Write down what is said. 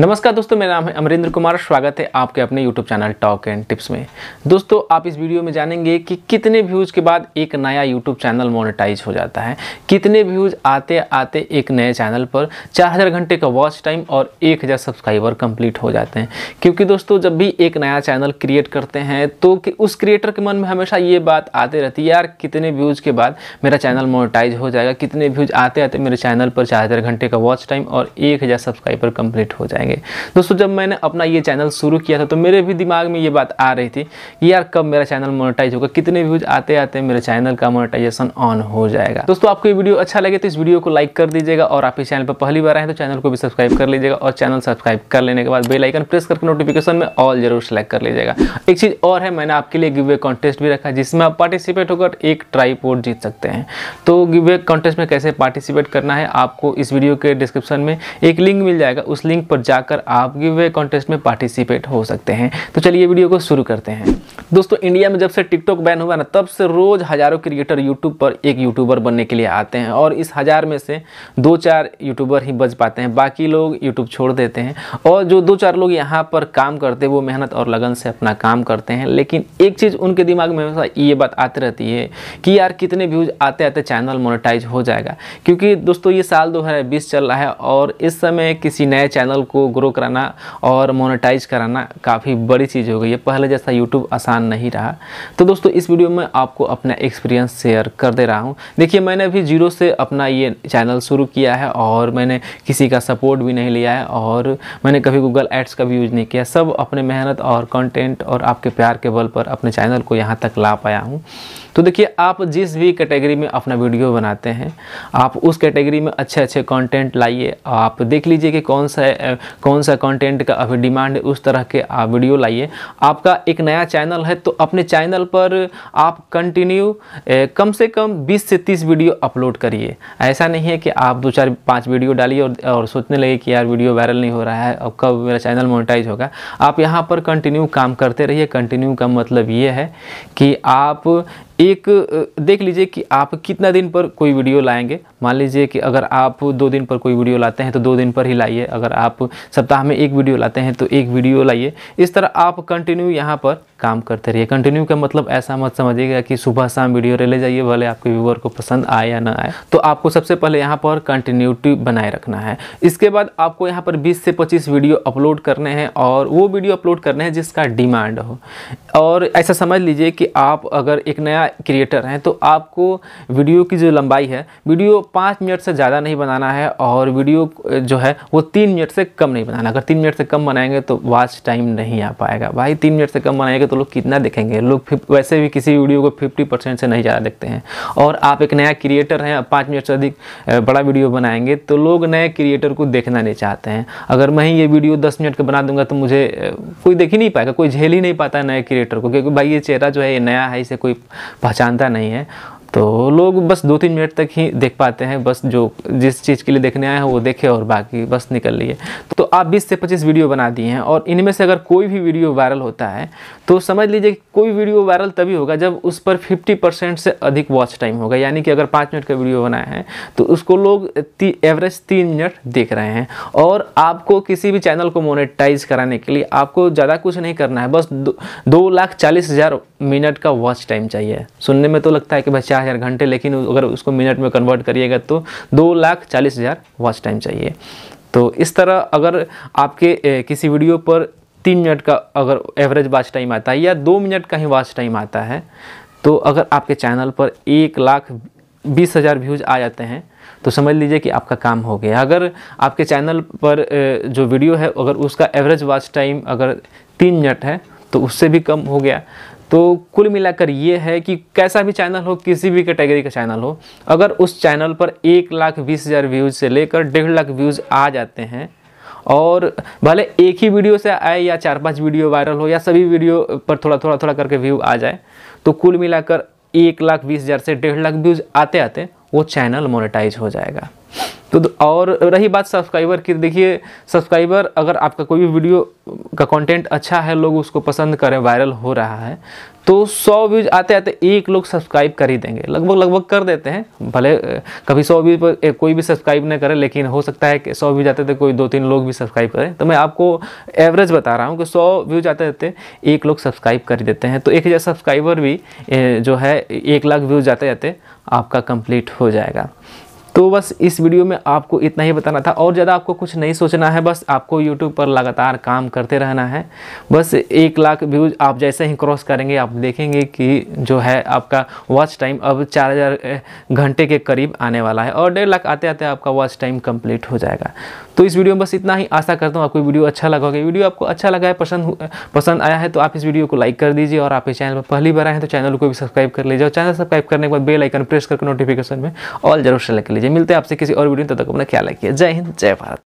नमस्कार दोस्तों मेरा नाम है अमरेंद्र कुमार स्वागत है आपके अपने YouTube channel Talk and Tips में दोस्तों आप इस वीडियो में जानेंगे कि कितने व्यूज़ के बाद एक नया YouTube चैनल मोनेटाइज हो जाता है कितने व्यूज़ आते आते एक नए चैनल पर 4000 घंटे का वॉच टाइम और 1000 सब्सक्राइबर कंप्लीट हो जाते हैं क्योंकि दोस्तों जब भी एक नया चैनल क्रिएट करते हैं तो कि उस क्रिएटर के मन में हमेशा ये बात आते रहती है यार कितने व्यूज़ के बाद मेरा चैनल मोनिटाइज़ हो जाएगा कितने व्यूज़ आते आते मेरे चैनल पर चार घंटे का वॉच टाइम और एक सब्सक्राइबर कंप्लीट हो जाए जाएंगे दोस्तों जब मैंने अपना ये चैनल शुरू किया था तो मेरे भी दिमाग में ये बात आ रही थी कि यार कब मेरा चैनल मोनोटाइज होगा कितने व्यूज आते आते मेरे चैनल का मोनोटाइजेशन ऑन हो जाएगा दोस्तों आपको ये वीडियो अच्छा लगे तो इस वीडियो को लाइक कर दीजिएगा और आप इस चैनल पर पहली बार आए तो चैनल को भी सब्सक्राइब कर लीजिएगा और चैनल सब्सक्राइब कर लेने के बाद बेलाइकन प्रेस करके नोटिफिकेशन में ऑल जरूर सेलेक्ट कर लीजिएगा एक चीज़ और है मैंने आपके लिए गिवे कॉन्टेस्ट भी रखा जिसमें आप पार्टिसिपेट होकर एक ट्राई जीत सकते हैं तो गिवे कॉन्टेस्ट में कैसे पार्टिसिपेट करना है आपको इस वीडियो के डिस्क्रिप्शन में एक लिंक मिल जाएगा उस लिंक पर जाकर आप गिव वे कॉन्टेस्ट में पार्टिसिपेट हो सकते हैं तो चलिए वीडियो को शुरू करते हैं दोस्तों इंडिया में जब से टिकटॉक बैन हुआ ना तब से रोज़ हज़ारों क्रिएटर यूट्यूब पर एक यूट्यूबर बनने के लिए आते हैं और इस हज़ार में से दो चार यूट्यूबर ही बच पाते हैं बाकी लोग यूट्यूब छोड़ देते हैं और जो दो चार लोग यहाँ पर काम करते हैं वो मेहनत और लगन से अपना काम करते हैं लेकिन एक चीज़ उनके दिमाग में हमेशा ये बात आती रहती है कि यार कितने व्यूज़ आते आते चैनल मोनेटाइज हो जाएगा क्योंकि दोस्तों ये साल 2020 चल रहा है और इस समय किसी नए चैनल को ग्रो कराना और मोनेटाइज कराना काफ़ी बड़ी चीज़ हो गई है पहले जैसा यूट्यूब आसान नहीं रहा तो दोस्तों इस वीडियो में आपको अपना एक्सपीरियंस शेयर कर दे रहा हूँ देखिए मैंने अभी जीरो से अपना ये चैनल शुरू किया है और मैंने किसी का सपोर्ट भी नहीं लिया है और मैंने कभी गूगल एड्स का भी यूज़ नहीं किया सब अपने मेहनत और कंटेंट और आपके प्यार के बल पर अपने चैनल को यहाँ तक ला पाया हूँ तो देखिए आप जिस भी कैटेगरी में अपना वीडियो बनाते हैं आप उस कैटेगरी में अच्छे अच्छे कंटेंट लाइए आप देख लीजिए कि कौन सा कौन सा कंटेंट का अभी डिमांड है उस तरह के आप वीडियो लाइए आपका एक नया चैनल है तो अपने चैनल पर आप कंटिन्यू कम से कम 20 से 30 वीडियो अपलोड करिए ऐसा नहीं है कि आप दो चार पाँच वीडियो डालिए और, और सोचने लगे कि यार वीडियो वायरल नहीं हो रहा है अब कब मेरा चैनल मोनिटाइज होगा आप यहाँ पर कंटिन्यू काम करते रहिए कंटिन्यू का मतलब ये है कि आप एक देख लीजिए कि आप कितना दिन पर कोई वीडियो लाएंगे मान लीजिए कि अगर आप दो दिन पर कोई वीडियो लाते हैं तो दो दिन पर ही लाइए अगर आप सप्ताह में एक वीडियो लाते हैं तो एक वीडियो लाइए इस तरह आप कंटिन्यू यहाँ पर काम करते रहिए कंटिन्यू का मतलब ऐसा मत समझिएगा कि सुबह शाम वीडियो ले जाइए भले आपके व्यूवर को पसंद आए या ना आए तो आपको सबसे पहले यहाँ पर कंटिन्यूटी बनाए रखना है इसके बाद आपको यहाँ पर 20 से 25 वीडियो अपलोड करने हैं और वो वीडियो अपलोड करने हैं जिसका डिमांड हो और ऐसा समझ लीजिए कि आप अगर एक नया क्रिएटर हैं तो आपको वीडियो की जो लंबाई है वीडियो पाँच मिनट से ज़्यादा नहीं बनाना है और वीडियो जो है वो तीन मिनट से कम नहीं बनाना अगर तीन मिनट से कम बनाएंगे तो वाच टाइम नहीं आ पाएगा भाई तीन मिनट से कम बनाएंगे तो तो लोग कितना देखेंगे लोग वैसे भी किसी वीडियो को फिफ्टी परसेंट से नहीं ज़्यादा देखते हैं और आप एक नया क्रिएटर हैं पाँच मिनट से अधिक बड़ा वीडियो बनाएंगे तो लोग नए क्रिएटर को देखना नहीं चाहते हैं अगर मैं ही ये वीडियो दस मिनट का बना दूंगा तो मुझे कोई देख ही नहीं पाएगा कोई झेल ही नहीं पाता है नए क्रिएटर को क्योंकि भाई ये चेहरा जो है ये नया है इसे कोई पहचानता नहीं है तो लोग बस दो तीन मिनट तक ही देख पाते हैं बस जो जिस चीज़ के लिए देखने आए हैं वो देखे और बाकी बस निकल लिए तो आप 20 से 25 वीडियो बना दिए हैं और इनमें से अगर कोई भी वीडियो वायरल होता है तो समझ लीजिए कोई वीडियो वायरल तभी होगा जब उस पर 50 परसेंट से अधिक वॉच टाइम होगा यानी कि अगर पाँच मिनट का वीडियो बनाया है तो उसको लोग ती, एवरेज तीन मिनट देख रहे हैं और आपको किसी भी चैनल को मोनिटाइज कराने के लिए आपको ज़्यादा कुछ नहीं करना है बस दो, दो लाख चालीस हज़ार मिनट का वॉच टाइम चाहिए सुनने में तो लगता है कि भाई बारह हज़ार घंटे लेकिन अगर उसको मिनट में कन्वर्ट करिएगा तो दो लाख चालीस हज़ार वॉच टाइम चाहिए तो इस तरह अगर आपके किसी वीडियो पर तीन मिनट का अगर एवरेज वॉच टाइम आता है या दो मिनट का ही वॉच टाइम आता है तो अगर आपके चैनल पर एक लाख बीस हज़ार व्यूज़ आ जाते हैं तो समझ लीजिए कि आपका काम हो गया अगर आपके चैनल पर जो वीडियो है अगर उसका एवरेज वॉच टाइम अगर तीन मिनट है तो उससे भी कम हो गया तो कुल मिलाकर ये है कि कैसा भी चैनल हो किसी भी कैटेगरी का चैनल हो अगर उस चैनल पर एक लाख बीस हज़ार व्यूज़ से लेकर डेढ़ लाख व्यूज़ आ जाते हैं और भले एक ही वीडियो से आए या चार पांच वीडियो वायरल हो या सभी वीडियो पर थोड़ा थोड़ा थोड़ा करके व्यू आ जाए तो कुल मिलाकर एक लाख बीस हज़ार से डेढ़ लाख व्यूज़ आते आते वो चैनल मोनेटाइज हो जाएगा तो और रही बात सब्सक्राइबर की देखिए सब्सक्राइबर अगर आपका कोई भी वीडियो का कंटेंट अच्छा है लोग उसको पसंद करें वायरल हो रहा है तो सौ व्यूज आते आते एक लोग सब्सक्राइब कर ही देंगे लगभग लगभग कर देते हैं भले कभी सौ व्यूज पर कोई भी सब्सक्राइब नहीं करे लेकिन हो सकता है कि सौ व्यूज आते थे कोई दो तीन लोग भी सब्सक्राइब करें तो मैं आपको एवरेज बता रहा हूँ कि सौ व्यूज आते रहते एक लोग सब्सक्राइब कर देते हैं तो एक सब्सक्राइबर भी जो है एक लाख व्यूज आते जाते आपका कंप्लीट हो जाएगा तो बस इस वीडियो में आपको इतना ही बताना था और ज़्यादा आपको कुछ नहीं सोचना है बस आपको यूट्यूब पर लगातार काम करते रहना है बस एक लाख व्यूज आप जैसे ही क्रॉस करेंगे आप देखेंगे कि जो है आपका वॉच टाइम अब चार हज़ार घंटे के करीब आने वाला है और डेढ़ लाख आते आते आपका वॉच टाइम कंप्लीट हो जाएगा तो इस वीडियो में बस इतना ही आशा करता हूँ आपको वीडियो अच्छा लगा होगा वीडियो आपको अच्छा लगा है पसंद पसंद आया है तो आप इस वीडियो को लाइक कर दीजिए और आप इस चैनल पर पहली बार आए हैं तो चैनल को भी सब्सक्राइब कर लीजिए और चैनल सब्सक्राइब करने के बाद बेल आइकन प्रेस करके नोटिफिकेशन में ऑल जरूर सेलेक्ट कर लीजिए लीजिए मिलते हैं आपसे किसी और वीडियो तक अपना ख्याल रखिए जय हिंद जय भारत